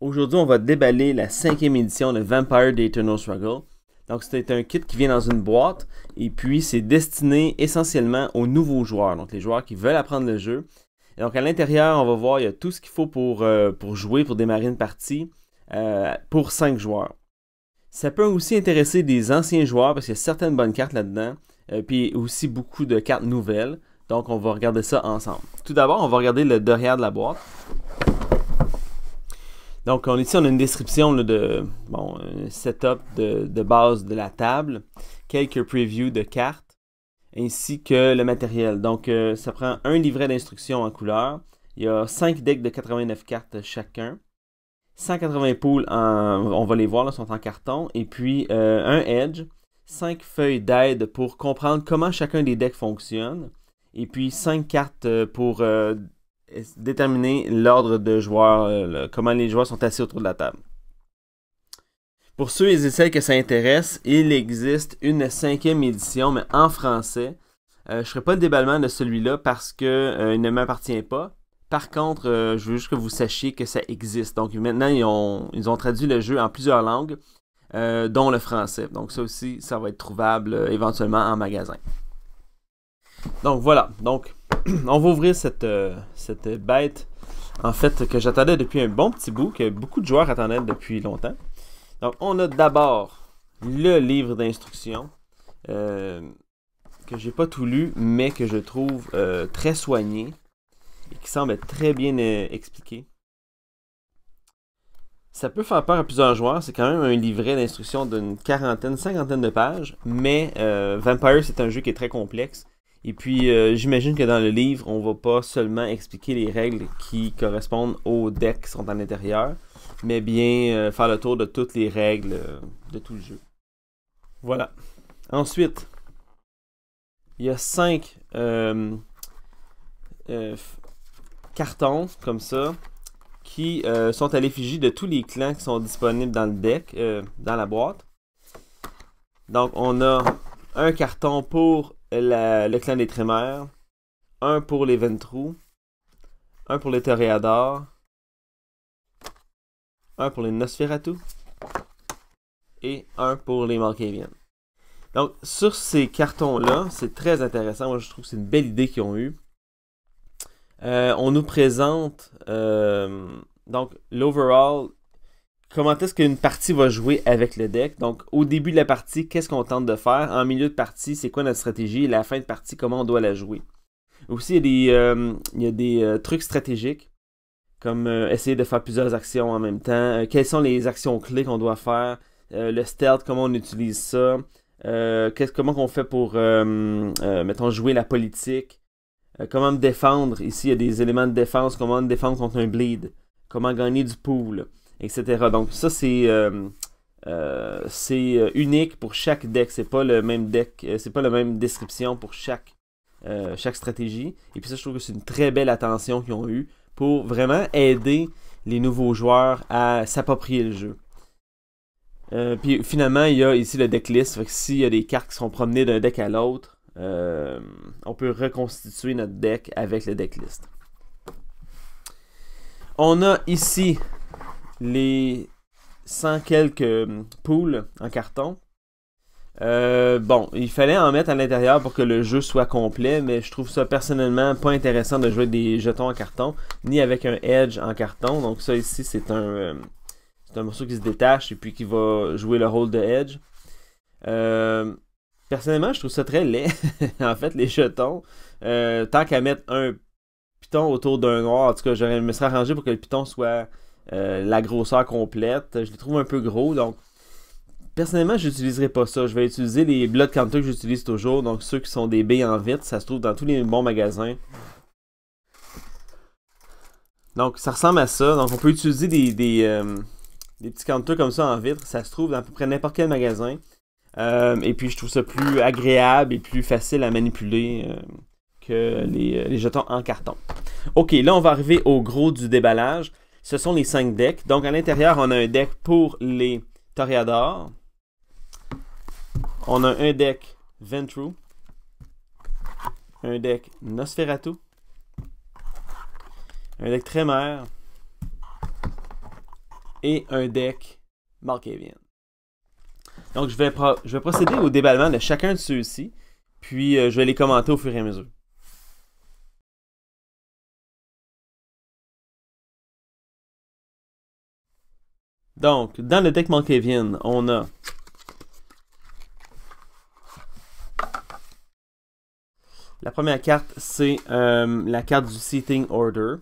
Aujourd'hui, on va déballer la cinquième édition de Vampire the Eternal Struggle. Donc, c'est un kit qui vient dans une boîte et puis c'est destiné essentiellement aux nouveaux joueurs, donc les joueurs qui veulent apprendre le jeu. Et donc, à l'intérieur, on va voir, il y a tout ce qu'il faut pour, euh, pour, jouer, pour démarrer une partie euh, pour cinq joueurs. Ça peut aussi intéresser des anciens joueurs parce qu'il y a certaines bonnes cartes là-dedans, et euh, puis aussi beaucoup de cartes nouvelles. Donc, on va regarder ça ensemble. Tout d'abord, on va regarder le derrière de la boîte. Donc, on, ici, on a une description de, bon, setup de, base de la table, quelques previews de cartes, ainsi que le matériel. Donc, euh, ça prend un livret d'instructions en couleur. Il y a 5 decks de 89 cartes chacun. 180 poules, on va les voir, sont en carton. Et puis, euh, un edge, 5 feuilles d'aide pour comprendre comment chacun des decks fonctionne. Et puis, 5 cartes euh, pour déterminer l'ordre de joueurs, euh, comment les joueurs sont assis autour de la table. Pour ceux et celles que ça intéresse, il existe une cinquième édition, mais en français. Euh, je ne ferai pas le déballement de celui-là parce qu'il euh, ne m'appartient pas. Par contre, je veux juste que vous sachiez que ça existe. Donc maintenant, ils ont, ils ont traduit le jeu en plusieurs langues, dont le français. Donc ça aussi, ça va être trouvable éventuellement en magasin. Donc voilà. Donc on va ouvrir euh, cette, bête, en fait, que j'attendais depuis un bon petit bout, que beaucoup de joueurs attendaient depuis longtemps. Donc, on a d'abord le livre d'instruction, que euh, que j'ai pas tout lu, mais que je trouve euh, très soigné et qui semble être très bien expliqué. Ça peut faire peur à plusieurs joueurs. C'est quand même un livret d'instruction d'une quarantaine, cinquantaine de pages. Mais Vampire, c'est un jeu qui est très complexe. Et puis, euh, j'imagine que dans le livre, on va pas seulement expliquer les règles qui correspondent aux decks qui sont à l'intérieur, mais bien euh, faire le tour de toutes les règles euh, de tout le jeu. Voilà. Ensuite, il y a cinq cartons comme ça qui sont à l'effigie de tous les clans qui sont disponibles dans le deck, dans la boîte. Donc, on a un carton pour le clan des Trémères, un pour les Ventrous, un pour les Toréadors, un pour les Nosferatu et un pour les Malkavian. Donc, sur ces cartons-là, c'est très intéressant. Moi, je trouve que c'est une belle idée qu'ils ont eue. Euh, on nous présente euh, donc l'overall comment est-ce qu'une partie va jouer avec le deck. Donc, au début de la partie, qu'est-ce qu'on tente de faire? En milieu de partie, c'est quoi notre stratégie? Et la fin de partie, comment on doit la jouer? Aussi, il y a des, euh, euh, trucs stratégiques, comme euh, essayer de faire plusieurs actions en même temps. quelles sont les actions clés qu'on doit faire? le stealth, comment on utilise ça? comment on fait pour, mettons, jouer la politique? comment me défendre? Ici, il y a des éléments de défense. Comment me défendre contre un bleed? Comment gagner du pool? etc. Donc ça, c'est euh, euh, c'est euh, unique pour chaque deck. C'est pas le même deck, c'est pas la même description pour chaque, chaque stratégie. Et puis ça, je trouve que c'est une très belle attention qu'ils ont eue pour vraiment aider les nouveaux joueurs à s'approprier le jeu. puis finalement, il y a ici le decklist. list. Fait que s'il y a des cartes qui sont promenées d'un deck à l'autre, on peut reconstituer notre deck avec le decklist. On a ici les 100 quelques euh, poules en carton. Euh, bon, il fallait en mettre à l'intérieur pour que le jeu soit complet, mais je trouve ça personnellement pas intéressant de jouer des jetons en carton, ni avec un edge en carton. Donc ça ici, c'est un, euh, c'est un morceau qui se détache et puis qui va jouer le rôle de edge. personnellement, je trouve ça très laid. en fait, les jetons, tant qu'à mettre un piton autour d'un noir, en tout cas, je me serais arrangé pour que le piton soit euh, la grosseur complète. Je les trouve un peu gros, donc personnellement, je n'utiliserai pas ça. Je vais utiliser les Blood Counter que j'utilise toujours, donc ceux qui sont des baies en vitre. Ça se trouve dans tous les bons magasins. Donc ça ressemble à ça. Donc on peut utiliser des, euh, petits counters comme ça en vitre. Ça se trouve dans à peu près n'importe quel magasin. Euh, et puis je trouve ça plus agréable et plus facile à manipuler que les, jetons en carton. Ok, là on va arriver au gros du déballage. Ce sont les cinq decks. Donc, à l'intérieur, on a un deck pour les Toreador. On a un deck Ventru. Un deck Nosferatu. Un deck Trémère Et un deck Malkavian. Donc, je vais, procéder au déballement de chacun de ceux-ci. Puis, euh, je vais les commenter au fur et à mesure. Donc, dans le deck Mankevin, on a La première carte, c'est euh, la carte du Seating Order.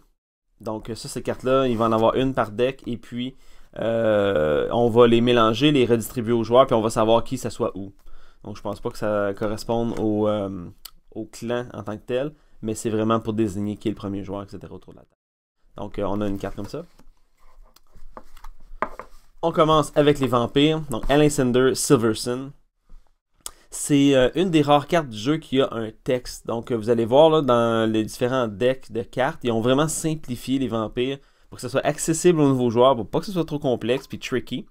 Donc euh, ça, ces cartes-là, il va en avoir une par deck et puis euh, on va les mélanger, les redistribuer aux joueurs, puis on va savoir qui ça soit où. Donc je pense pas que ça corresponde au, au clan en tant que tel, mais c'est vraiment pour désigner qui est le premier joueur, etc. autour de la table. Donc on a une carte comme ça. On commence avec les vampires, donc Alain Sender, Silverson. C'est euh, une des rares cartes du jeu qui a un texte. Donc euh, vous allez voir là, dans les différents decks de cartes, ils ont vraiment simplifié les vampires pour que ce soit accessible aux nouveaux joueurs, pour pas que ce soit trop complexe puis tricky.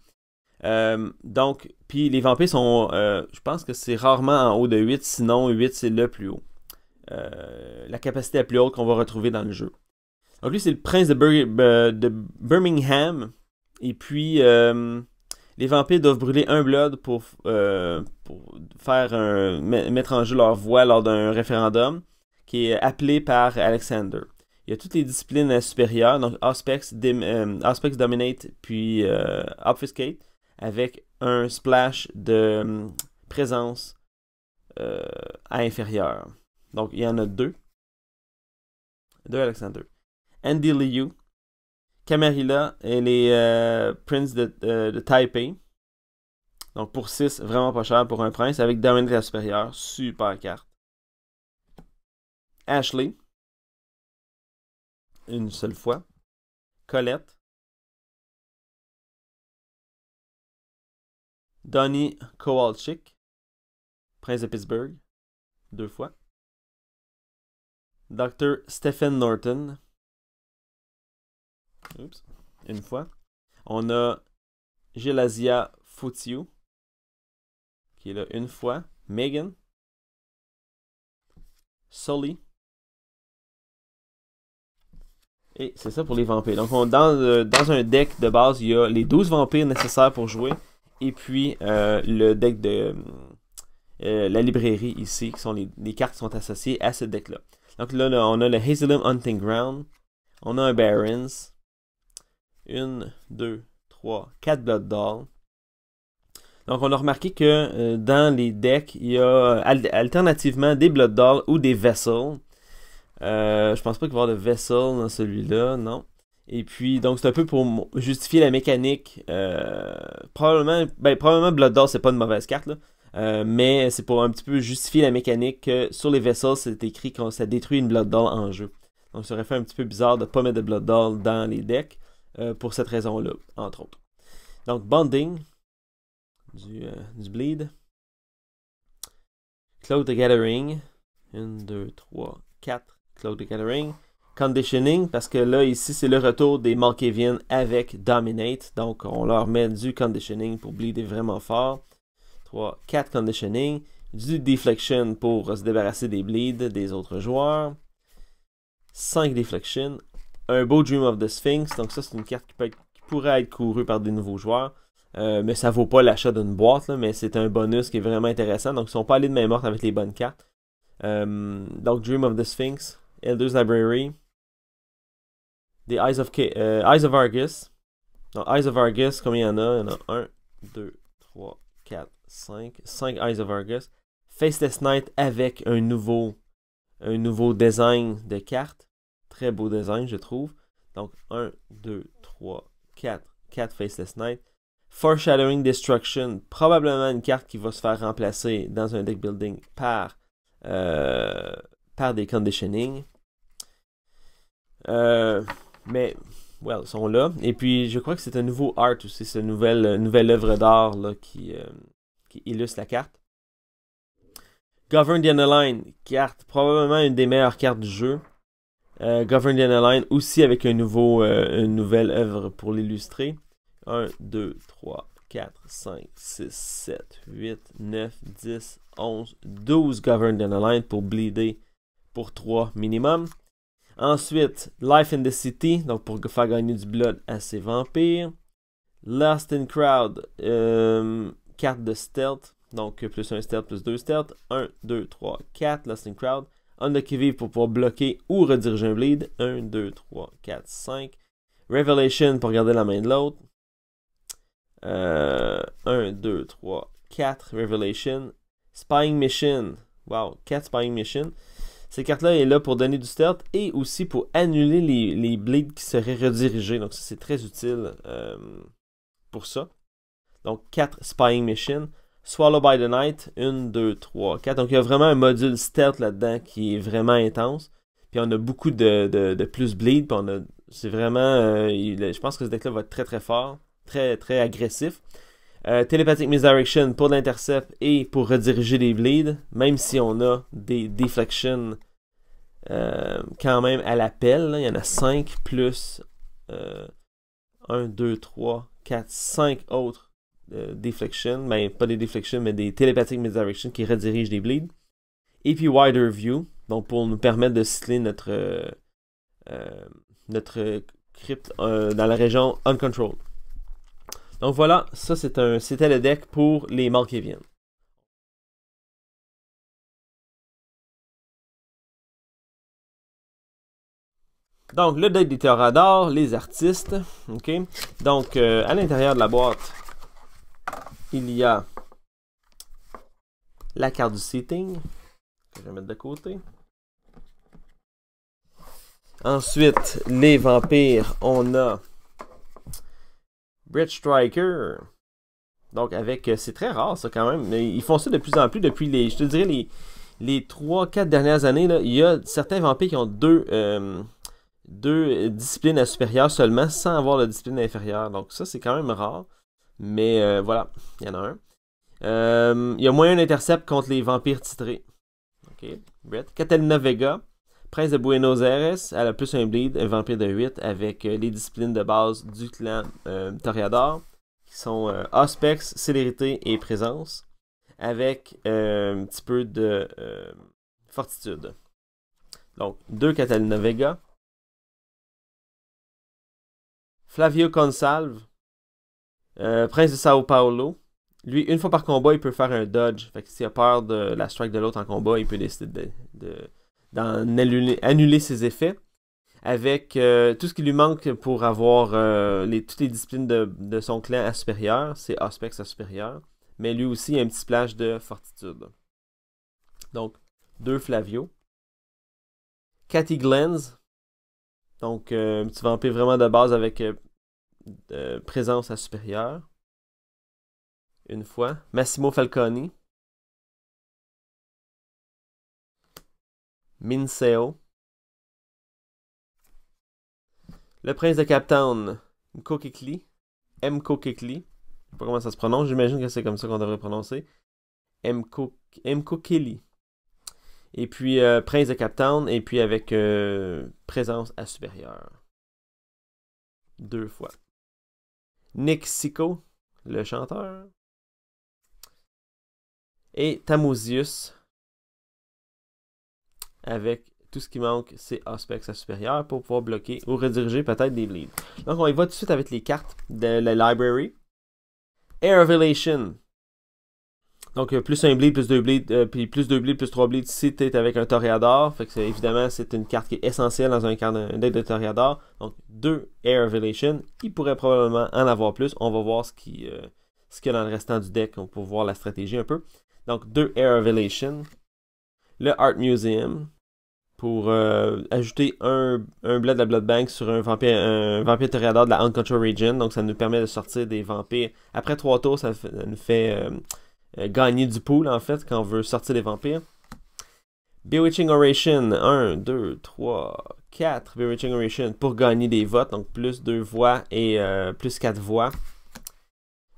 Euh, donc, puis les vampires sont, je pense que c'est rarement en haut de 8, sinon 8 c'est le plus haut. la capacité la plus haute qu'on va retrouver dans le jeu. Donc lui c'est le prince de Birmingham et puis, euh, les vampires doivent brûler un blood pour, euh, pour faire un, mettre en jeu leur voix lors d'un référendum qui est appelé par Alexander. Il y a toutes les disciplines supérieures, donc Aspects, euh, Aspects Dominate, puis Obfuscate, avec un splash de présence à inférieur. Donc, il y en a deux. Deux Alexander. Andy Liu, Camarilla et les princes euh, Prince euh, de, Taipei. Donc pour 6, vraiment pas cher pour un prince, avec la supérieur, super carte. Ashley, une seule fois. Colette. Donny Kowalczyk, prince de Pittsburgh, deux fois. Dr. Stephen Norton, une fois. On a Gelasia Futiu, qui est là une fois. Megan. Sully. Et c'est ça pour les vampires. Donc, on, dans, euh, dans, un deck de base, il y a les 12 vampires nécessaires pour jouer. Et puis, euh, le deck de euh, la librairie ici, qui sont les, cartes qui sont associées à ce deck-là. Donc là, là, on a le Hazelum Hunting Ground. On a un Barons. 1, 2, 3, 4 Blood d'or. Donc, on a remarqué que euh, dans les decks, il y a alternativement des Blood d'or ou des Vessels. Euh, je pense pas qu'il va y avoir de Vessel dans celui-là, non. Et puis, donc, c'est un peu pour justifier la mécanique. Euh, probablement, ben, probablement Blood n'est c'est pas une mauvaise carte, là. Euh, mais c'est pour un petit peu justifier la mécanique que sur les Vessels, c'est écrit qu'on ça détruit une Blood Doll en jeu. Donc ça aurait fait un petit peu bizarre de ne pas mettre de Blood Doll dans les decks. Euh, pour cette raison-là, entre autres. Donc, bonding du, euh, bleed. Cloak the Gathering. 1, 2, 3, 4. Cloak the Gathering. Conditioning, parce que là, ici, c'est le retour des Malkavian avec Dominate. Donc, on leur met du Conditioning pour bleeder vraiment fort. 3, 4 Conditioning. Du Deflection pour se débarrasser des bleeds des autres joueurs. 5 Deflection un beau Dream of the Sphinx. Donc ça, c'est une carte qui, peut qui, pourrait être courue par des nouveaux joueurs. Euh, mais ça vaut pas l'achat d'une boîte, là, mais c'est un bonus qui est vraiment intéressant. Donc ils sont pas allés de main morte avec les bonnes cartes. Euh, donc Dream of the Sphinx, Elder's Library, The Eyes of, euh, Eyes of Argus. donc Eyes of Argus, combien il y en a Il y en a 1, 2, 3, 4, 5. 5 Eyes of Argus. Faceless Knight avec un nouveau, un nouveau design de carte. Très beau design, je trouve. Donc, 1, 2, 3, 4. 4 Faceless Knight. Foreshadowing Destruction, probablement une carte qui va se faire remplacer dans un deck building par, euh, par des conditioning. Euh, mais, well, ils sont là. Et puis, je crois que c'est un nouveau art aussi, c'est une nouvelle, nouvelle œuvre d'art qui, euh, qui illustre la carte. Govern the Underline, carte, probablement une des meilleures cartes du jeu. Euh, Governed and Line aussi avec euh, une nouvelle œuvre pour l'illustrer. 1, 2, 3, 4, 5, 6, 7, 8, 9, 10, 11, 12 Governed and Line pour bleeder pour 3 minimum. Ensuite, Life in the City, donc pour faire gagner du blood à ses vampires. Lost in Crowd, 4 euh, de stealth, donc plus 1 stealth, plus 2 stealth. 1, 2, 3, 4, Lost in Crowd. On the qui pour pouvoir bloquer ou rediriger un bleed. 1, 2, 3, 4, 5. Revelation pour garder la main de l'autre. 1, 2, 3, 4. Revelation. Spying Mission. Wow, 4 Spying Mission. Cette carte-là est là pour donner du stealth et aussi pour annuler les, les bleeds qui seraient redirigés. Donc, ça, c'est très utile euh, pour ça. Donc, 4 Spying Mission. Swallow by the Night, 1, 2, 3, 4. Donc il y a vraiment un module stealth là-dedans qui est vraiment intense. Puis on a beaucoup de, plus bleed. Puis on a, c'est vraiment, euh, je pense que ce deck-là va être très très fort, très très agressif. Euh, Telepathic Misdirection pour l'intercept et pour rediriger les bleeds, même si on a des deflections euh, quand même à l'appel. Il y en a 5 plus 1, 2, 3, 4, 5 autres euh, deflection, mais ben, pas des deflections, mais des telepathic misdirection qui redirigent des bleeds. Et puis wider view, donc pour nous permettre de citer notre, euh, euh, notre crypt euh, dans la région uncontrolled. Donc voilà, ça c'est un c'était le deck pour les morts viennent. Donc le deck des Théoradors, les artistes, ok. Donc à l'intérieur de la boîte, il y a la carte du seating, que je vais mettre de côté. Ensuite, les vampires, on a Bridge Striker. Donc avec, euh, c'est très rare ça quand même, mais ils font ça de plus en plus depuis les, je te dirais les, les 3-4 dernières années, il y a certains vampires qui ont deux, euh, deux disciplines à seulement sans avoir la discipline inférieure. Donc ça c'est quand même rare. Mais euh, voilà, il y en a un. Euh, il y a moyen intercept contre les vampires titrés. OK, Brett. Catalina Vega, prince de Buenos Aires, elle a plus un bleed, un vampire de 8 avec euh, les disciplines de base du clan Toreador, qui sont aspects Célérité et Présence, avec un petit peu de Fortitude. Donc, deux Catalina Vega. Flavio Consalve, euh, Prince de Sao Paulo. Lui, une fois par combat, il peut faire un dodge. Fait que s'il a peur de la strike de l'autre en combat, il peut décider d'en de, annuler, ses effets. Avec euh, tout ce qui lui manque pour avoir euh, toutes les disciplines de, son clan à supérieur, c'est aspects à supérieur. Mais lui aussi, il a un petit plage de fortitude. Donc, deux Flavio. Cathy Glens. Donc, un petit vampire vraiment de base avec présence à supérieur. Une fois. Massimo Falconi. Minseo. Le prince de Cap Town, Mkokikli, Je ne sais pas comment ça se prononce, j'imagine que c'est comme ça qu'on devrait prononcer. Mkokili, Et puis euh, Prince de Cap Town, et puis avec euh, présence à supérieur. Deux fois. Nick le chanteur. Et Tamosius, avec tout ce qui manque, c'est Aspects à supérieur pour pouvoir bloquer ou rediriger peut-être des bleeds. Donc on y va tout de suite avec les cartes de la library. Air Revelation, donc, euh, plus un bleed, plus deux bleed, euh, puis plus deux bleed, plus trois bleeds si tu avec un toriador. Fait que évidemment, c'est une carte qui est essentielle dans un, deck de Toriador. Donc, deux Air Revelation. Il pourrait probablement en avoir plus. On va voir euh, ce qu'il y a dans le restant du deck On peut voir la stratégie un peu. Donc, deux Air Revelation. Le Art Museum pour ajouter un, un de la Blood Bank sur un vampire, un vampire de la Uncontrolled Region. Donc, ça nous permet de sortir des vampires. Après trois tours, ça nous fait euh, gagner du pool, en fait, quand on veut sortir les vampires. Bewitching Oration, 1, 2, 3, 4. Bewitching Oration pour gagner des votes, donc plus 2 voix et euh, plus 4 voix.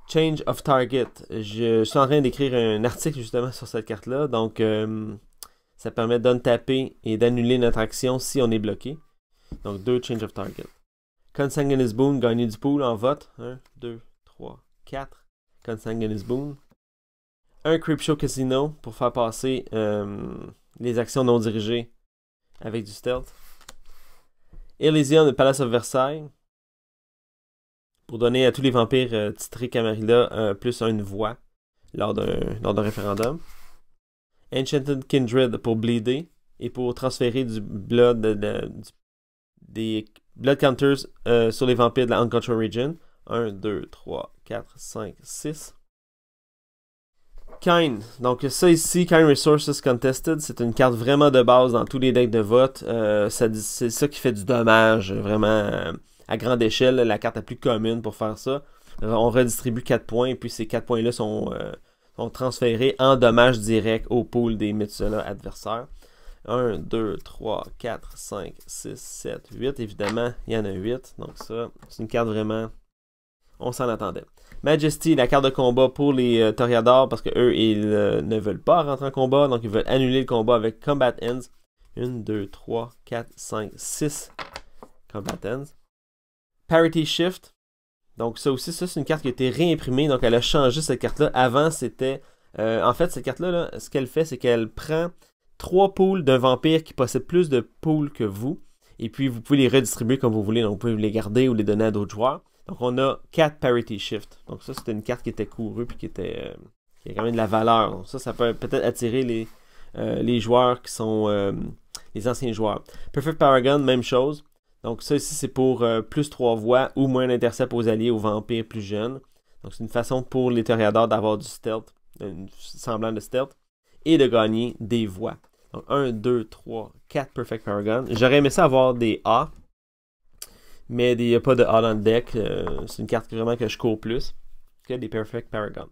Change of Target. Je, suis en train d'écrire un article justement sur cette carte-là, donc euh, ça permet d'un-taper et d'annuler notre action si on est bloqué. Donc 2 Change of Target. Consanguineous Boon, gagner du pool en vote. 1, 2, 3, 4. Consanguineous Boon un Creepshow Casino pour faire passer euh, les actions non dirigées avec du stealth. Elysium de Palace of Versailles pour donner à tous les vampires euh, titrés Camarilla euh, plus une voix lors d'un référendum. Enchanted Kindred pour bleeder et pour transférer du blood des blood counters sur les vampires de la Uncontrolled Region. 1, 2, 3, 4, 5, 6. Kine, Donc ça ici, Kine Resources Contested, c'est une carte vraiment de base dans tous les decks de vote. Euh, c'est ça qui fait du dommage, vraiment euh, à grande échelle. La carte la plus commune pour faire ça. Euh, on redistribue 4 points, et puis ces 4 points-là sont, transférés en dommage direct au pool des Mitsula adversaires. 1, 2, 3, 4, 5, 6, 7, 8. Évidemment, il y en a 8. Donc ça, c'est une carte vraiment... On s'en attendait. Majesty, la carte de combat pour les euh, toriadors parce que eux, ils euh, ne veulent pas rentrer en combat, donc ils veulent annuler le combat avec Combat Ends. 1, 2, 3, 4, 5, 6 Combat Ends. Parity Shift. Donc ça aussi, ça c'est une carte qui a été réimprimée, donc elle a changé cette carte-là. Avant, c'était... Euh, en fait, cette carte-là, ce qu'elle fait, c'est qu'elle prend trois poules d'un vampire qui possède plus de poules que vous. Et puis, vous pouvez les redistribuer comme vous voulez. Donc, vous pouvez les garder ou les donner à d'autres joueurs. Donc on a 4 Parity Shift. Donc ça, c'était une carte qui était courue puis qui était euh, qui a quand même de la valeur. Donc ça, ça peut peut-être attirer les, euh, les joueurs qui sont euh, les anciens joueurs. Perfect Paragon, même chose. Donc ça ici, c'est pour plus trois voix ou moins d'intercept aux alliés, aux vampires plus jeunes. Donc c'est une façon pour les toréadors d'avoir du stealth, un semblant de stealth, et de gagner des voix. Donc 1, 2, 3, 4 Perfect Paragon. J'aurais aimé ça avoir des A, mais il n'y a pas de All Deck. Euh, c'est une carte vraiment que je cours plus que des Perfect Paragon.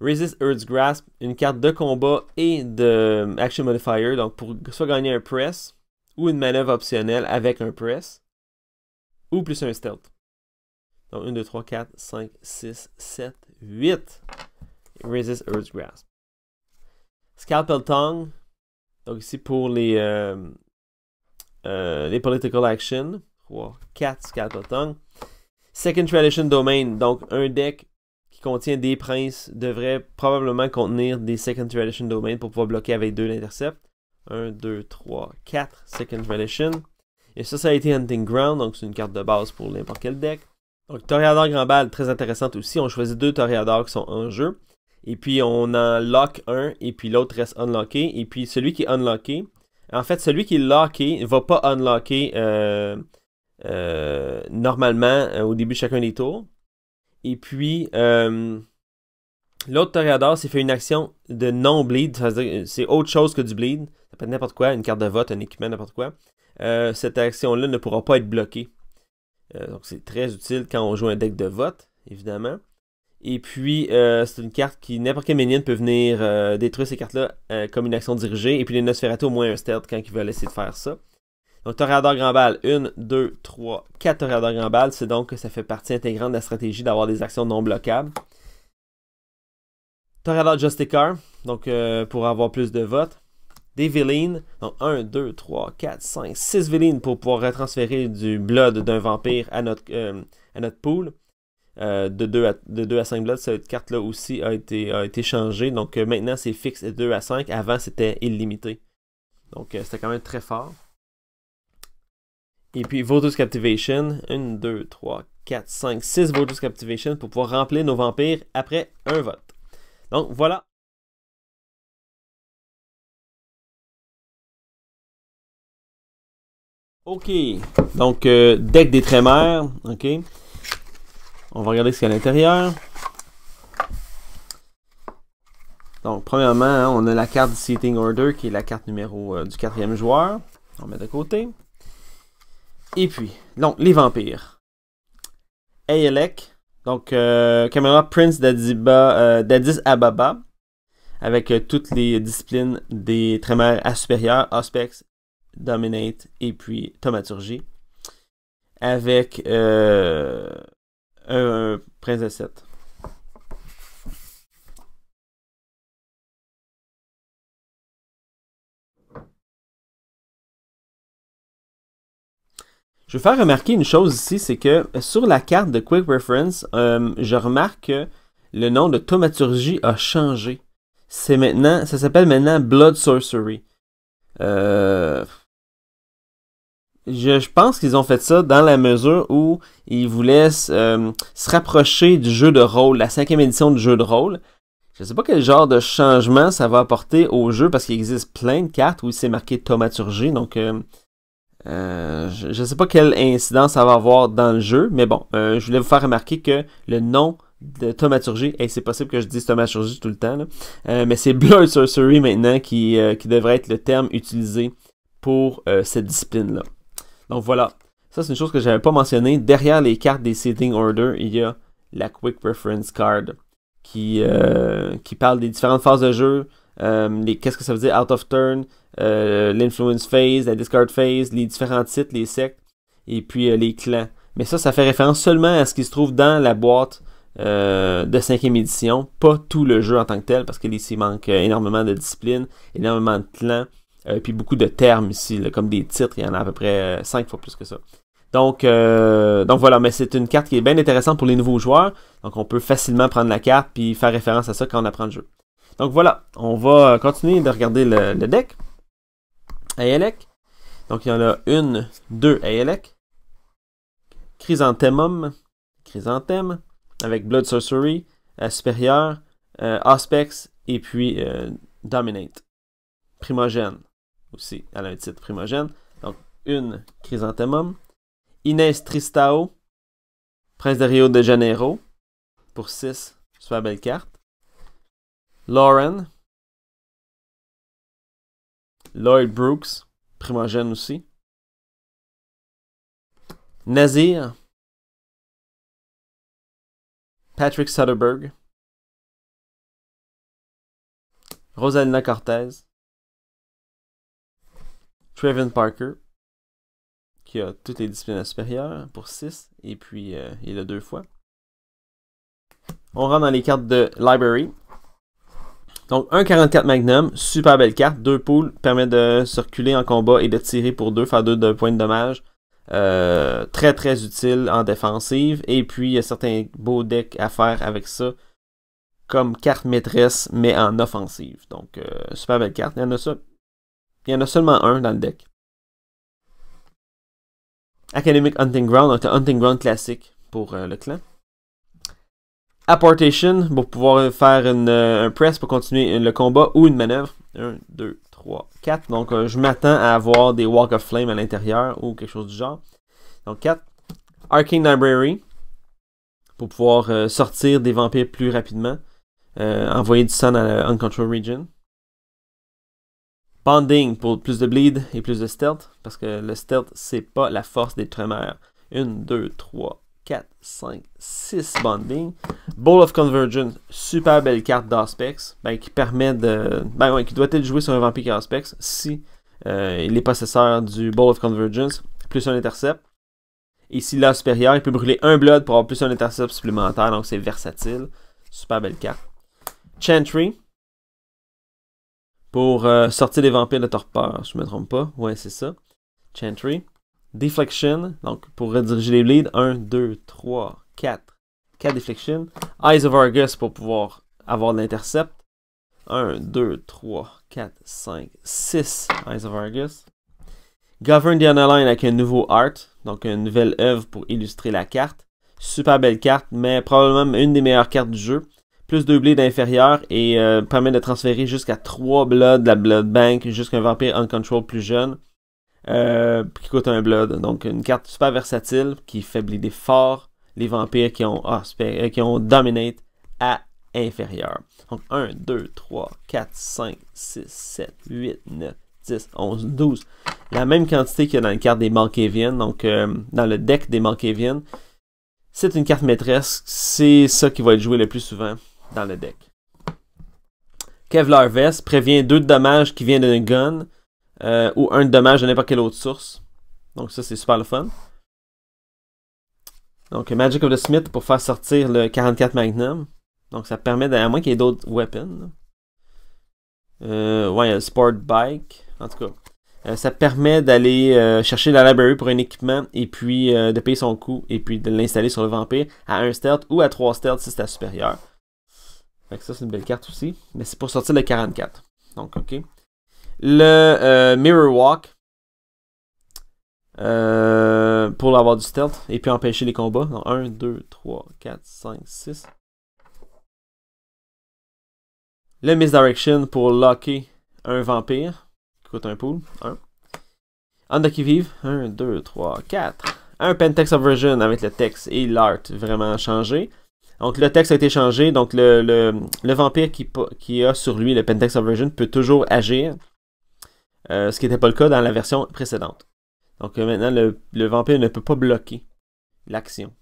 Resist Earth's Grasp, une carte de combat et de euh, Action Modifier, donc pour soit gagner un press ou une manœuvre optionnelle avec un press ou plus un stealth. Donc 1, 2, 3, 4, 5, 6, 7, 8. Resist Earth's Grasp. Scalpel Tongue, donc ici pour les, euh, les Political Action. 3, 4 Tongue Second Tradition Domain, donc un deck qui contient des princes devrait probablement contenir des Second Tradition Domain pour pouvoir bloquer avec deux l'intercept. 1, 2, 3, 4 Second Tradition. Et ça, ça a été Hunting Ground, donc c'est une carte de base pour n'importe quel deck. Donc Toriador Grand Ball, très intéressante aussi. On choisit deux Toréadors qui sont en jeu. Et puis on en lock un, et puis l'autre reste unlocké. Et puis celui qui est unlocké, en fait, celui qui est locké ne va pas unlocker euh, euh, normalement euh, au début de chacun des tours. Et puis, euh, l'autre toréador s'est fait une action de non-bleed, c'est autre chose que du bleed. Ça peut être n'importe quoi, une carte de vote, un équipement, n'importe quoi. cette action-là ne pourra pas être bloquée. donc, c'est très utile quand on joue un deck de vote, évidemment. Et puis, c'est une carte qui, n'importe quel minion peut venir détruire ces cartes-là comme une action dirigée. Et puis, les Nosferatu au moins un stealth quand ils veulent essayer de faire ça. Donc, Toriador Grand Ball, 1, 2, 3, 4 Toréador Grand Ball, C'est donc que ça fait partie intégrante de la stratégie d'avoir des actions non bloquables. Toréador Justicar, donc euh, pour avoir plus de votes. Des Villines, donc 1, 2, 3, 4, 5, 6 Villines pour pouvoir retransférer du blood d'un vampire à notre, euh, pool. Euh, de, 2 à, 5 blood, cette carte-là aussi a été, été changée. Donc maintenant, c'est fixe de 2 à 5. Avant, c'était illimité. Donc c'était quand même très fort. Et puis Votus Captivation, 1, 2, 3, 4, 5, 6 Votus Captivation pour pouvoir remplir nos vampires après un vote. Donc voilà. Ok, donc euh, deck des trémères, ok. On va regarder ce qu'il y a à l'intérieur. Donc, premièrement, hein, on a la carte Seating Order qui est la carte numéro euh, du quatrième joueur. On met de côté. Et puis, donc, les vampires. Ayelek, donc euh, caméra Prince d'Addis euh, Ababa, avec euh, toutes les disciplines des trémères à supérieur, aspects, Dominate et puis Tomaturgie, avec euh, un, un Prince de 7. Je veux faire remarquer une chose ici, c'est que euh, sur la carte de Quick Reference, euh, je remarque que le nom de Tomaturgie a changé. C'est maintenant, ça s'appelle maintenant Blood Sorcery. Euh, je, pense qu'ils ont fait ça dans la mesure où ils voulaient euh, se rapprocher du jeu de rôle, la cinquième édition du jeu de rôle. Je ne sais pas quel genre de changement ça va apporter au jeu parce qu'il existe plein de cartes où il c'est marqué Tomaturgie, donc euh, je ne sais pas quelle incidence ça va avoir dans le jeu, mais bon, euh, je voulais vous faire remarquer que le nom de thaumaturgie, et c'est possible que je dise thaumaturgie tout le temps, euh, mais c'est Blur Sorcery maintenant qui, devrait être le terme utilisé pour cette discipline-là. Donc voilà, ça c'est une chose que je n'avais pas mentionné. Derrière les cartes des seating Order, il y a la Quick Reference Card qui, qui parle des différentes phases de jeu, euh, qu'est-ce que ça veut dire out of turn, euh, l'influence phase, la discard phase, les différents titres, les sectes, et puis euh, les clans. Mais ça, ça fait référence seulement à ce qui se trouve dans la boîte de 5e édition, pas tout le jeu en tant que tel, parce il manque énormément de discipline, énormément de clans, euh, puis beaucoup de termes ici, comme des titres, il y en a à peu près 5 fois plus que ça. Donc, donc voilà, mais c'est une carte qui est bien intéressante pour les nouveaux joueurs, donc on peut facilement prendre la carte puis faire référence à ça quand on apprend le jeu. Donc voilà, on va continuer de regarder le, deck. Aelek. Donc il y en a une, deux Aelek. Chrysanthemum. Chrysanthème. Avec Blood Sorcery, euh, Supérieur, euh, Aspex et puis euh, Dominate. Primogène aussi. Elle a un titre primogène. Donc une Chrysanthemum. Inès Tristao. Prince de Rio de Janeiro. Pour 6, super belle carte. Lauren. Lloyd Brooks, primogène aussi. Nazir. Patrick Sutterberg. Rosalina Cortez. Trevin Parker, qui a toutes les disciplines supérieures pour 6, et puis euh, il a deux fois. On rentre dans les cartes de Library. Donc, 1,44 Magnum, super belle carte. 2 poules permet de circuler en combat et de tirer pour deux, faire deux points de dommage. Euh, très très utile en défensive. Et puis, il y a certains beaux decks à faire avec ça comme carte maîtresse, mais en offensive. Donc, euh, super belle carte. Il y, en a seulement un dans le deck. Academic Hunting Ground, donc Hunting Ground classique pour euh, le clan. Apportation, pour pouvoir faire une, euh, un press pour continuer le combat ou une manœuvre. 1, 2, 3, 4. Donc, euh, je m'attends à avoir des Walk of Flame à l'intérieur ou quelque chose du genre. Donc, 4. Arcane Library pour pouvoir euh, sortir des vampires plus rapidement. envoyer du sang dans Uncontrolled Region. Bonding pour plus de bleed et plus de stealth parce que le stealth, c'est pas la force des tremers. 1, 2, 3, 4, 5, 6 bonding Ball of Convergence, super belle carte d'Aspex, ben, qui permet de. Ben qui doit être joué sur un vampire aspects si il euh, est possesseur du Ball of Convergence, plus un intercept. Et s'il l'a supérieur, il peut brûler un blood pour avoir plus un intercept supplémentaire, donc c'est versatile. Super belle carte. Chantry. Pour euh, sortir les vampires de torpeur, je ne me trompe pas. Ouais, c'est ça. Chantry. Deflection, donc pour rediriger les bleeds. 1, 2, 3, 4. 4 deflection. Eyes of Argus pour pouvoir avoir de l'intercept. 1, 2, 3, 4, 5, 6. Eyes of Argus. Govern the Underline avec un nouveau art, donc une nouvelle œuvre pour illustrer la carte. Super belle carte, mais probablement une des meilleures cartes du jeu. Plus 2 blades inférieurs et euh, permet de transférer jusqu'à 3 blood de la Blood Bank jusqu'à un vampire uncontrolled plus jeune euh, qui coûte un blood. Donc une carte super versatile qui faiblit des fort les vampires qui ont, ah, euh, qui ont dominate à inférieur. Donc 1, 2, 3, 4, 5, 6, 7, 8, 9, 10, 11, 12. La même quantité qu'il y a dans la carte des Malkavian, donc euh, dans le deck des Malkavian. C'est une carte maîtresse, c'est ça qui va être joué le plus souvent dans le deck. Kevlar Vest prévient deux dommages qui viennent d'un gun euh, ou un de dommage de n'importe quelle autre source. Donc ça, c'est super le fun. Donc Magic of the Smith pour faire sortir le 44 Magnum. Donc ça permet, à moins qu'il y ait d'autres weapons. Euh, ouais, le Sport Bike. En tout cas, euh, ça permet d'aller chercher la library pour un équipement et puis de payer son coût et puis de l'installer sur le vampire à 1 stealth ou à 3 stealth si c'est à supérieur. Fait ça, c'est une belle carte aussi. Mais c'est pour sortir le 44. Donc, ok le euh, Mirror Walk euh, pour avoir du stealth et puis empêcher les combats. 1, 2, 3, 4, 5, 6. Le Misdirection pour locker un vampire qui coûte un pool. 1. En qui vive. 1, 2, 3, 4. Un Pentex Version avec le texte et l'art vraiment changé. Donc le texte a été changé. Donc le, vampire qui, qui a sur lui le Pentex Version peut toujours agir. Euh, ce qui n'était pas le cas dans la version précédente. Donc euh, maintenant, le, vampire ne peut pas bloquer l'action.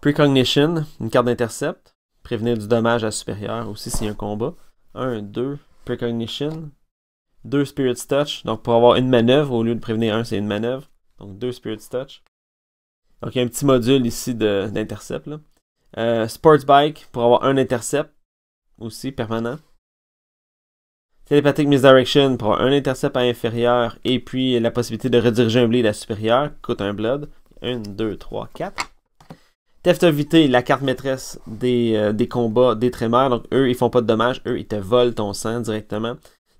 Precognition, une carte d'intercept. Prévenir du dommage à supérieur aussi s'il y a un combat. Un, 2, Precognition. deux Spirit's Touch. Donc pour avoir une manœuvre, au lieu de prévenir un, c'est une manœuvre. Donc deux Spirit's Touch. Donc il y a un petit module ici d'intercept. Euh, sports Bike pour avoir un intercept aussi permanent. Telepathic Misdirection pour un intercept à inférieur et puis la possibilité de rediriger un bleed à supérieur, coûte un blood. 1, 2, 3, 4. Theft of Vité, la carte maîtresse des, euh, combats des trémeurs. Donc, eux, ils font pas de dommages. Eux, ils te volent ton sang directement.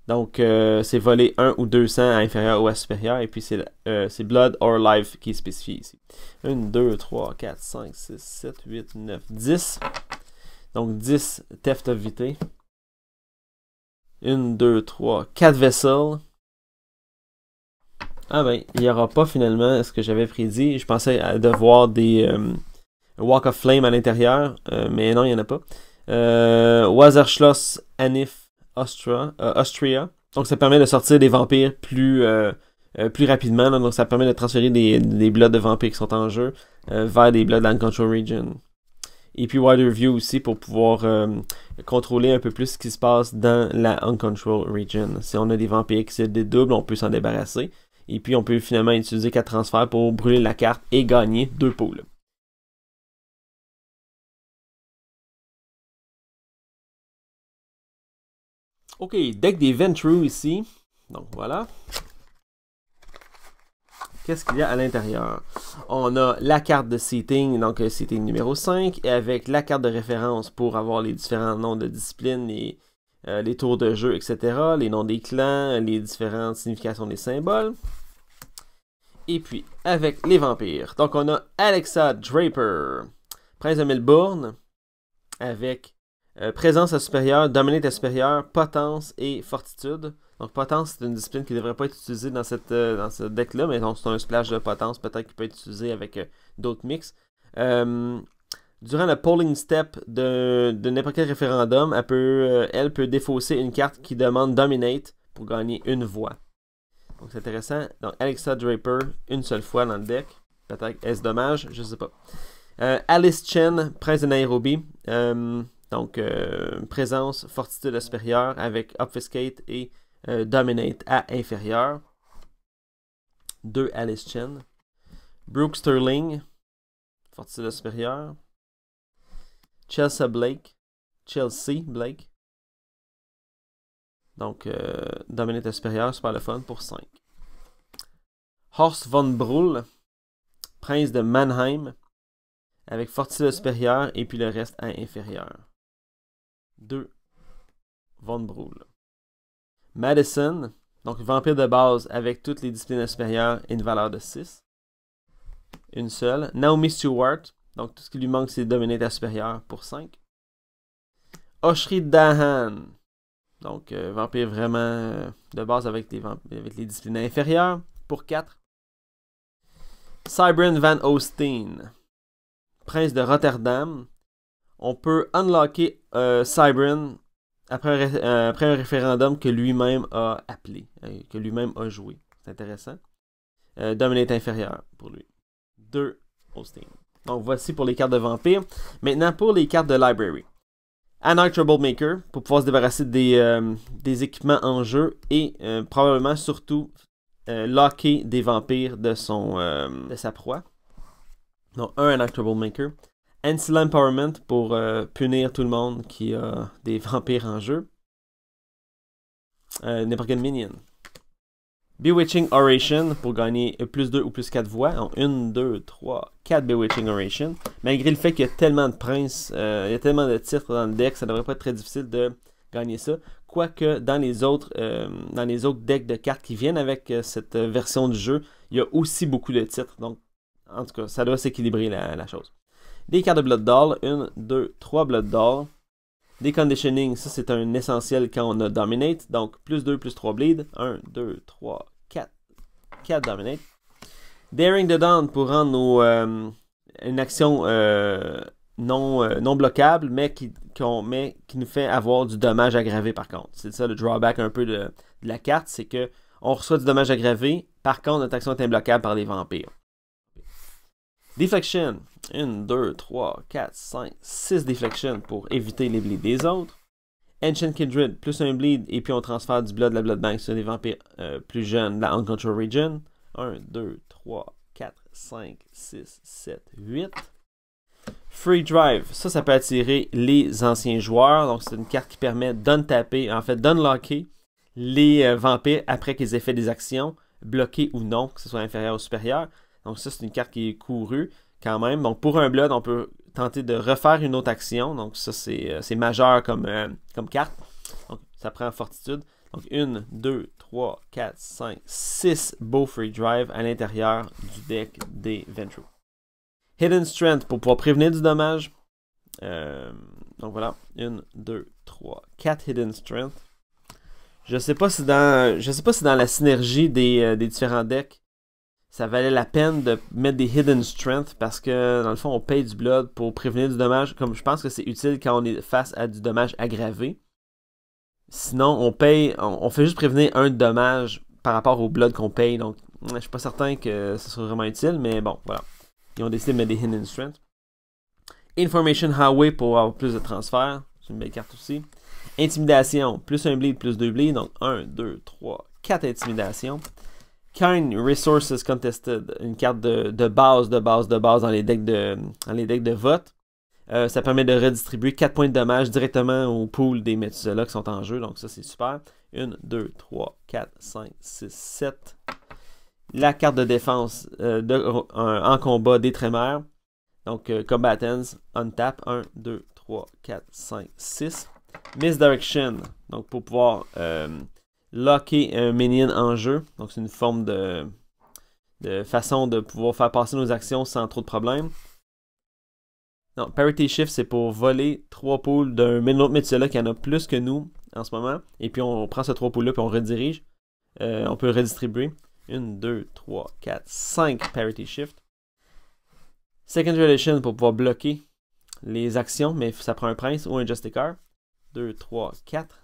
Donc, euh, c'est voler 1 ou sangs à inférieur ou à supérieur. Et puis, c'est euh, Blood or Life qui est spécifié ici. 1, 2, 3, 4, 5, 6, 7, 8, 9, 10. Donc, 10 Theft of Vité. 1, 2, 3, 4 vessels. Ah ben, il n'y aura pas finalement ce que j'avais prédit. Je pensais de devoir des euh, Walk of Flame à l'intérieur, euh, mais non, il n'y en a pas. Euh, Anif Austria. Euh, Donc ça permet de sortir des vampires plus, plus rapidement. Donc ça permet de transférer des, des de vampires qui sont en jeu vers des blocs de control Region et puis Wider View aussi pour pouvoir euh, contrôler un peu plus ce qui se passe dans la Uncontrolled Region. Si on a des vampires qui des doubles, on peut s'en débarrasser. Et puis on peut finalement utiliser 4 transferts pour brûler la carte et gagner 2 poules. Ok, deck des Ventrue ici. Donc voilà qu'est-ce qu'il y a à l'intérieur? On a la carte de seating, donc euh, seating numéro 5, et avec la carte de référence pour avoir les différents noms de disciplines, les, euh, les tours de jeu, etc., les noms des clans, les différentes significations des symboles. Et puis, avec les vampires. Donc, on a Alexa Draper, Prince de Melbourne, avec euh, présence supérieure, supérieur, supérieure, à potence et fortitude. Donc potence, c'est une discipline qui ne devrait pas être utilisée euh, dans, ce deck-là, mais donc c'est un splash de potence peut-être qu'il peut être utilisé avec euh, d'autres mix. Euh, durant le polling step de, de n'importe quel référendum, elle peut, défausser une carte qui demande Dominate pour gagner une voix. Donc c'est intéressant. Donc Alexa Draper, une seule fois dans le deck. Peut-être est-ce dommage, je sais pas. Alice Chen, Prince de Nairobi. donc présence, fortitude supérieure avec Obfuscate et euh, dominate à inférieur. 2 Alice Chen. Brooke Sterling, de supérieure. Chelsea Blake. Chelsea Blake. Donc, euh, dominate à supérieur, super le fun pour 5. Horst von Brühl, prince de Mannheim, avec de supérieur et puis le reste à inférieur. 2 von Brühl. Madison, donc vampire de base avec toutes les disciplines supérieures et une valeur de 6. Une seule. Naomi Stewart, donc tout ce qui lui manque c'est dominer ta supérieure pour 5. Oshri Dahan, donc euh, vampire vraiment euh, de base avec les, les disciplines inférieures pour 4. Cybran Van Osteen, prince de Rotterdam. On peut unlocker euh, après un, euh, un référendum que lui-même a appelé, euh, que lui-même a joué. C'est intéressant. Euh, Dominate inférieur pour lui. Deux hosting. Donc voici pour les cartes de vampire. Maintenant pour les cartes de library. Anarch Troublemaker pour pouvoir se débarrasser des, des équipements en jeu et probablement surtout locker des vampires de, son, de sa proie. Donc un Anarch Troublemaker anti Empowerment pour euh, punir tout le monde qui a des vampires en jeu. Euh, Minion. Bewitching Oration pour gagner plus 2 ou plus 4 voix en 1, 2, 3, 4 Bewitching Oration. Malgré le fait qu'il y a tellement de princes, euh, il y a tellement de titres dans le deck, ça devrait pas être très difficile de gagner ça. Quoique dans les autres, euh, dans les autres decks de cartes qui viennent avec cette version du jeu, il y a aussi beaucoup de titres. Donc, en tout cas, ça doit s'équilibrer la chose. Des cartes de Blood Doll. 1, 2, 3 Blood Doll. Des conditioning, ça c'est un essentiel quand on a Dominate. Donc plus 2, plus 3 bleed. 1, 2, 3, 4. 4 Dominate. Daring the Dawn pour rendre euh, une action euh, non, euh, non bloquable, mais qui, qui nous fait avoir du dommage aggravé par contre. C'est ça le drawback un peu de, la carte, c'est que on reçoit du dommage aggravé. Par contre, notre action est imbloquable par les vampires. Deflection. 1, 2, 3, 4, 5, 6 Deflection pour éviter les bleeds des autres. Ancient Kindred, plus un bleed, et puis on transfère du blood de la Blood Bank sur les vampires euh, plus jeunes de la Uncontrolled Region. 1, 2, 3, 4, 5, 6, 7, 8. Free Drive, ça, ça peut attirer les anciens joueurs. Donc, c'est une carte qui permet d'untaper, en fait, d'unlocker les euh, vampires après qu'ils aient fait des actions, bloquées ou non, que ce soit inférieur ou supérieur. Donc ça, c'est une carte qui est courue quand même. Donc pour un blood, on peut tenter de refaire une autre action. Donc ça, c'est euh, majeur comme, euh, comme carte. Donc ça prend fortitude. Donc 1, 2, 3, 4, 5, 6 beau free drive à l'intérieur du deck des Ventru. Hidden Strength pour pouvoir prévenir du dommage. Euh, donc voilà, 1, 2, 3, 4 Hidden Strength. Je sais pas si dans, sais pas si dans la synergie des différents decks, ça valait la peine de mettre des hidden strength parce que dans le fond on paye du blood pour prévenir du dommage comme je pense que c'est utile quand on est face à du dommage aggravé sinon on paye on, fait juste prévenir un dommage par rapport au blood qu'on paye donc je suis pas certain que ce soit vraiment utile mais bon voilà ils ont décidé de mettre des hidden strength information highway pour avoir plus de transferts c'est une belle carte aussi intimidation plus un bleed plus deux bleeds, donc 1 2 3 4 intimidations Kind Resources Contested, une carte de, base, de base, de base dans les decks de, dans les decks de vote. Euh, ça permet de redistribuer 4 points de dommage directement au pool des Methuselah qui sont en jeu, donc ça c'est super. 1, 2, 3, 4, 5, 6, 7. La carte de défense euh, de, en combat des Donc euh, Combatants, Untap. 1, 2, 3, 4, 5, 6. Misdirection, donc pour pouvoir locker un minion en jeu. Donc c'est une forme de, façon de pouvoir faire passer nos actions sans trop de problèmes. Non, Parity Shift, c'est pour voler trois poules d'un autre là qui en a plus que nous en ce moment. Et puis on prend ce trois poules-là et on redirige. Euh, on peut redistribuer. 1, 2, 3, 4, 5 Parity Shift. Second Relation pour pouvoir bloquer les actions, mais ça prend un prince ou un Justicar. 2, 3, 4.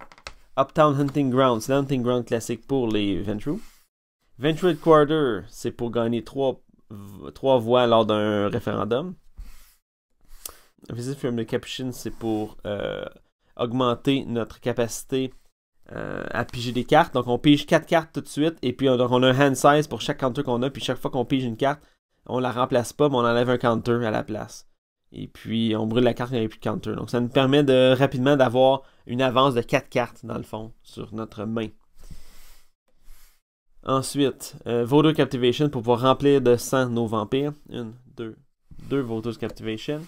Uptown Hunting Grounds, c'est Hunting Ground classique pour les Ventrue. Venture Quarter, c'est pour gagner trois voix lors d'un référendum. Visit from the Capuchin, c'est pour euh, augmenter notre capacité euh, à piger des cartes. Donc on pige quatre cartes tout de suite et puis euh, on, on a un hand size pour chaque counter qu'on a. Puis chaque fois qu'on pige une carte, on la remplace pas, mais on enlève un counter à la place. Et puis, on brûle la carte et on plus de counter. Donc, ça nous permet de rapidement d'avoir une avance de 4 cartes, dans le fond, sur notre main. Ensuite, euh, Voodoo Captivation pour pouvoir remplir de sang nos vampires. Une, deux, deux Voodoo Captivation.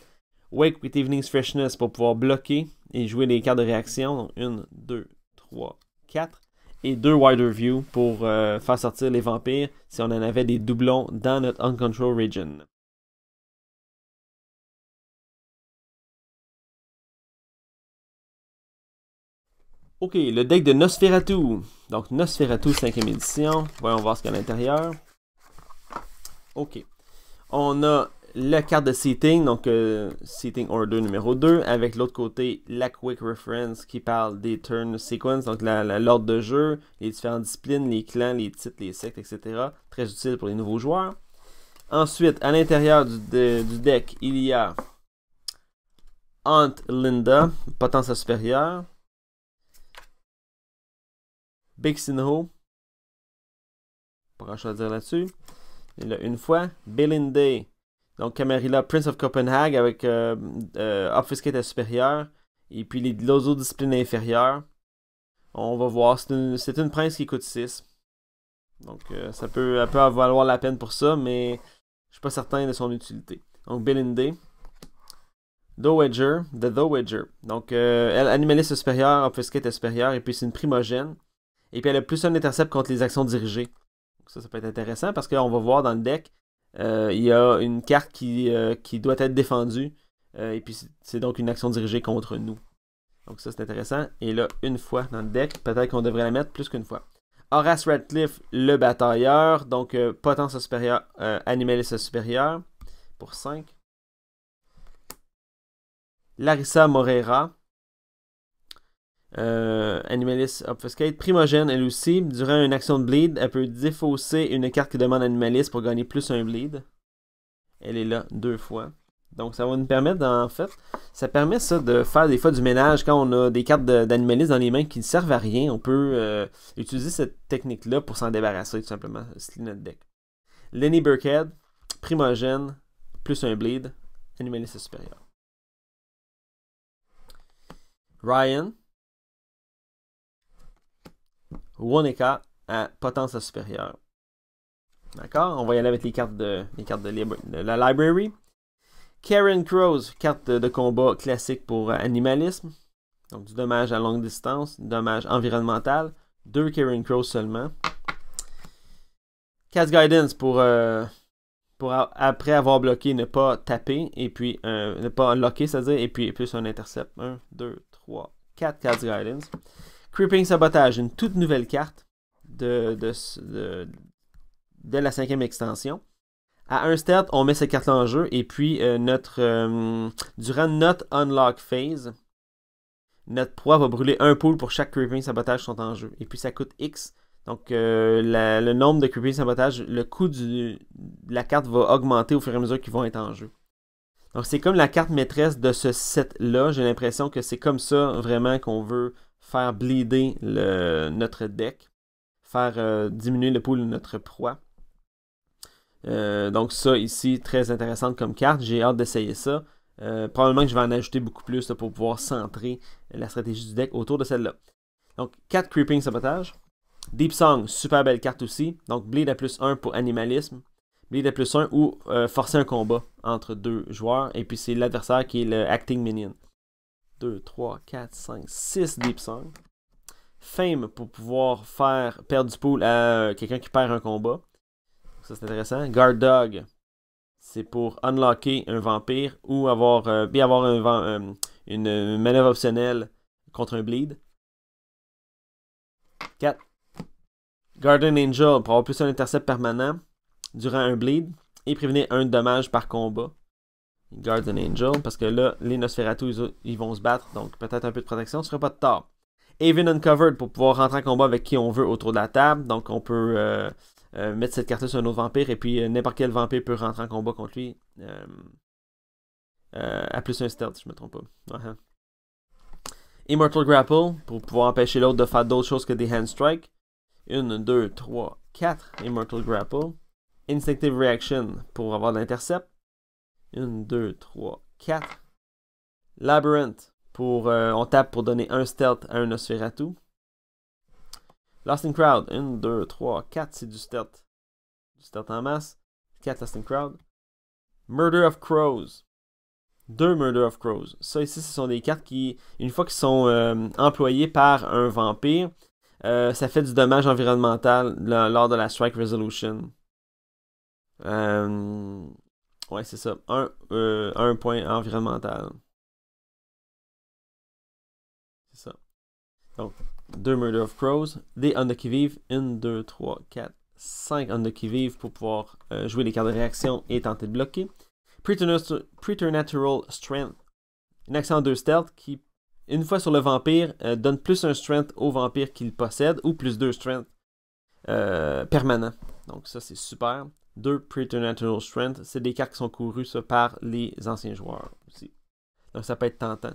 Wake with Evening's Freshness pour pouvoir bloquer et jouer les cartes de réaction. Donc, une, deux, trois, quatre. Et deux Wider View pour euh, faire sortir les vampires si on en avait des doublons dans notre Uncontrolled Region. Ok, le deck de Nosferatu. Donc Nosferatu 5e édition. Voyons voir ce qu'il y a à l'intérieur. Ok. On a la carte de seating, donc euh, seating order numéro 2, avec l'autre côté la quick reference qui parle des turn sequence, donc l'ordre de jeu, les différentes disciplines, les clans, les titres, les sectes, etc. Très utile pour les nouveaux joueurs. Ensuite, à l'intérieur du, du deck, il y a Aunt Linda, potence supérieure. Big Pas grand chose à dire là-dessus. Il a une fois. Belinde. Donc Camarilla, Prince of Copenhague avec euh, euh, Obfuscate supérieur. Et puis les Discipline inférieure. On va voir. C'est une, prince qui coûte 6. Donc euh, ça peut, elle peut valoir la peine pour ça, mais je suis pas certain de son utilité. Donc Belinde. Dowager, The Dowager. Donc, elle, animaliste supérieur, obfuscate supérieur, et puis c'est une primogène. Et puis elle a plus un intercept contre les actions dirigées. Donc ça, ça peut être intéressant parce qu'on va voir dans le deck, euh, il y a une carte qui, euh, doit être défendue. Euh, et puis c'est donc une action dirigée contre nous. Donc ça, c'est intéressant. Et là, une fois dans le deck, peut-être qu'on devrait la mettre plus qu'une fois. Horace Radcliffe, le batailleur. Donc potence supérieure, animaliste supérieur pour 5. Larissa Moreira, euh, Animalis Obfuscate. Primogène, elle aussi. Durant une action de bleed, elle peut défausser une carte qui demande Animalis pour gagner plus un bleed. Elle est là deux fois. Donc ça va nous permettre, en fait, ça permet ça de faire des fois du ménage quand on a des cartes d'animalis dans les mains qui ne servent à rien. On peut euh, utiliser cette technique-là pour s'en débarrasser tout simplement, c'est notre deck. Lenny Burkhead, primogène, plus un bleed, est supérieur. Ryan, Woneka à potence supérieure. D'accord? On va y aller avec les cartes de, cartes de, la library. Karen Crows, carte de, combat classique pour animalisme. Donc du dommage à longue distance, dommage environnemental. Deux Karen Crows seulement. Cat's Guidance pour, euh, après avoir bloqué, ne pas taper, et puis euh, ne pas locker, c'est-à-dire, et puis plus un intercept. 1, 2, 3, 4 Cat's Guidance. Creeping Sabotage, une toute nouvelle carte de, la cinquième extension. À un start, on met cette carte en jeu et puis euh, notre euh, durant notre unlock phase, notre proie va brûler un pool pour chaque creeping sabotage qui sont en jeu. Et puis ça coûte X. Donc euh, le nombre de creeping sabotage, le coût de la carte va augmenter au fur et à mesure qu'ils vont être en jeu. Donc c'est comme la carte maîtresse de ce set-là. J'ai l'impression que c'est comme ça vraiment qu'on veut faire bleeder notre deck, faire euh, diminuer le pool de notre proie. Euh, donc ça ici, très intéressante comme carte. J'ai hâte d'essayer ça. Euh, probablement que je vais en ajouter beaucoup plus pour pouvoir centrer la stratégie du deck autour de celle-là. Donc 4 Creeping Sabotage. Deep Song, super belle carte aussi. Donc Bleed à plus 1 pour Animalisme. Bleed à plus 1 ou forcer un combat entre deux joueurs. Et puis c'est l'adversaire qui est le Acting Minion. 2, 3, 4, 5, 6 Deep Song. Fame pour pouvoir faire perdre du pool à euh, quelqu'un qui perd un combat. Ça, c'est intéressant. Guard Dog, c'est pour unlocker un vampire ou avoir, euh, bien avoir un, euh, une manœuvre optionnelle contre un bleed. 4. Garden Angel pour avoir plus un intercept permanent durant un bleed et prévenir un dommage par combat. Guardian Angel, parce que là, les Nosferatu, ils, vont se battre, donc peut-être un peu de protection, ce serait pas de tort. Haven Uncovered pour pouvoir rentrer en combat avec qui on veut autour de la table, donc on peut euh, euh, mettre cette carte sur un autre vampire, et puis euh, n'importe quel vampire peut rentrer en combat contre lui. à plus un stealth, si je ne me trompe pas. Hein. Immortal Grapple pour pouvoir empêcher l'autre de faire d'autres choses que des hand strikes. 1, 2, 3, 4 Immortal Grapple. Instinctive Reaction pour avoir de l'intercept. 1, 2, 3, 4. Labyrinth. Euh, on tape pour donner un stealth à un Nosferatu. Lost in Crowd. 1, 2, 3, 4. C'est du stealth. Du stealth en masse. 4 Lost in Crowd. Murder of Crows. 2 Murder of Crows. Ça ici, ce sont des cartes qui, une fois qu'ils sont employés euh, employées par un vampire, euh, ça fait du dommage environnemental lors de la Strike Resolution. Euh, Ouais, c'est ça. Euh, un, point environnemental. C'est ça. Donc, deux Murder of Crows, des Under qui vivent, une, deux, trois, quatre, cinq qui vivent pour pouvoir euh, jouer les cartes de réaction et tenter de bloquer. Preternatural Strength, une action en stealth qui, une fois sur le vampire, euh, donne plus un strength au vampire qu'il possède ou plus deux strength permanent donc ça, c'est super. Deux Preternatural Strength, c'est des cartes qui sont courues par les anciens joueurs aussi. Donc ça peut être tentant.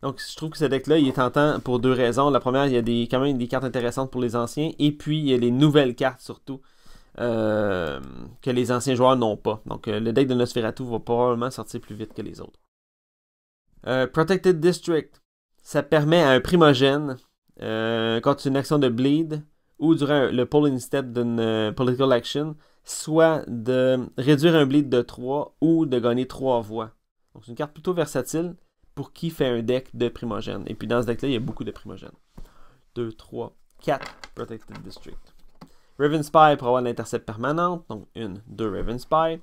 Donc je trouve que ce deck-là, il est tentant pour deux raisons. La première, il y a des, quand même des cartes intéressantes pour les anciens. Et puis, il y a les nouvelles cartes surtout. Euh, que les anciens joueurs n'ont pas. Donc euh, le deck de Nosferatu va probablement sortir plus vite que les autres. Euh, Protected District. Ça permet à un primogène, quand c'est une action de bleed, ou durant le polling step d'une euh, political action, soit de réduire un bleed de 3 ou de gagner 3 voix. Donc c'est une carte plutôt versatile pour qui fait un deck de primogène. Et puis dans ce deck-là, il y a beaucoup de primogènes. 2, 3, 4 Protected District. Raven Spy pour avoir l'intercept permanent. Donc 1, 2 Raven Spy.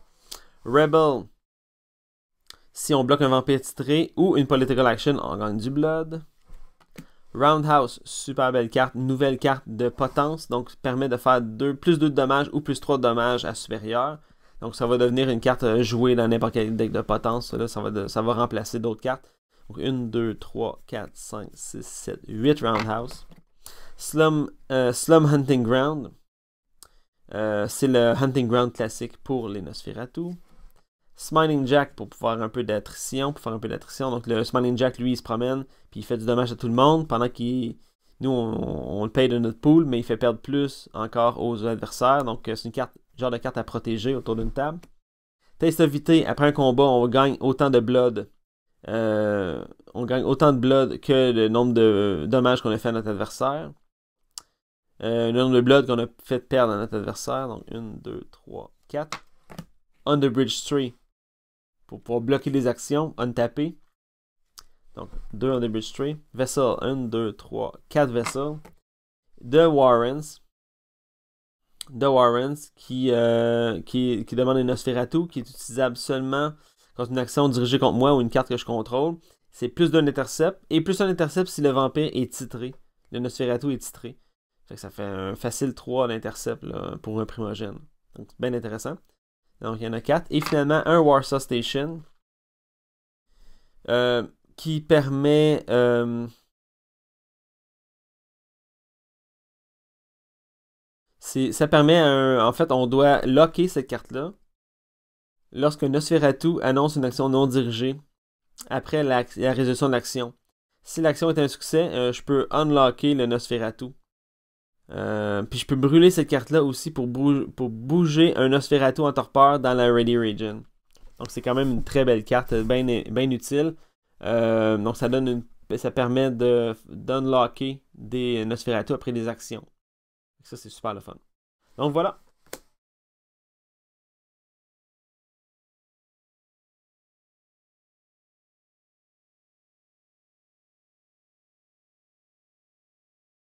Rebel. Si on bloque un vampire titré ou une political action, on gagne du blood. Roundhouse, super belle carte, nouvelle carte de potence, donc permet de faire plus 2 de dommages ou plus 3 de dommages à supérieur. Donc ça va devenir une carte euh, jouée dans n'importe quel deck de potence. ça, va remplacer d'autres cartes. Donc 1, 2, 3, 4, 5, 6, 7, 8 Roundhouse. Euh, Slum, Hunting Ground. Euh, c'est le Hunting Ground classique pour les Nosferatu. Smiling Jack pour pouvoir un peu d'attrition, pour faire un peu d'attrition. Donc le Smiling Jack, lui, il se promène, puis il fait du dommage à tout le monde, pendant qu'il. Nous, on, le paye de notre pool, mais il fait perdre plus encore aux adversaires. Donc euh, c'est une carte, genre de carte à protéger autour d'une table. Taste of Vité, après un combat, on gagne autant de blood. Euh, on gagne autant de blood que le nombre de dommages qu'on a fait à notre adversaire. Euh, le nombre de blood qu'on a fait perdre à notre adversaire. Donc 1, 2, 3, 4. Underbridge 3 pour pouvoir bloquer les actions, untaper. Donc, 2 en début de Vessel, 1, 2, 3, 4 vessels. De Warrens. De Warrens euh, qui, qui, demande une Nosferatu qui est utilisable seulement quand une action dirigée contre moi ou une carte que je contrôle. C'est plus d'un intercept. Et plus un intercept si le vampire est titré. Le Nosferatu est titré. ça fait un facile 3 d'intercept pour un primogène. Donc, bien intéressant. Donc, il y en a quatre. Et finalement, un Warsaw Station euh, qui permet. Euh, ça permet En fait, on doit locker cette carte-là lorsque Nosferatu annonce une action non dirigée après la, résolution de l'action. Si l'action est un succès, euh, je peux unlocker le Nosferatu. Euh, puis je peux brûler cette carte-là aussi pour, bouger un Nosferatu en torpeur dans la Ready Region. Donc c'est quand même une très belle carte, bien utile. Euh, donc ça permet de d'unlocker des Nosferatu après des actions. Ça c'est super le fun. Donc voilà.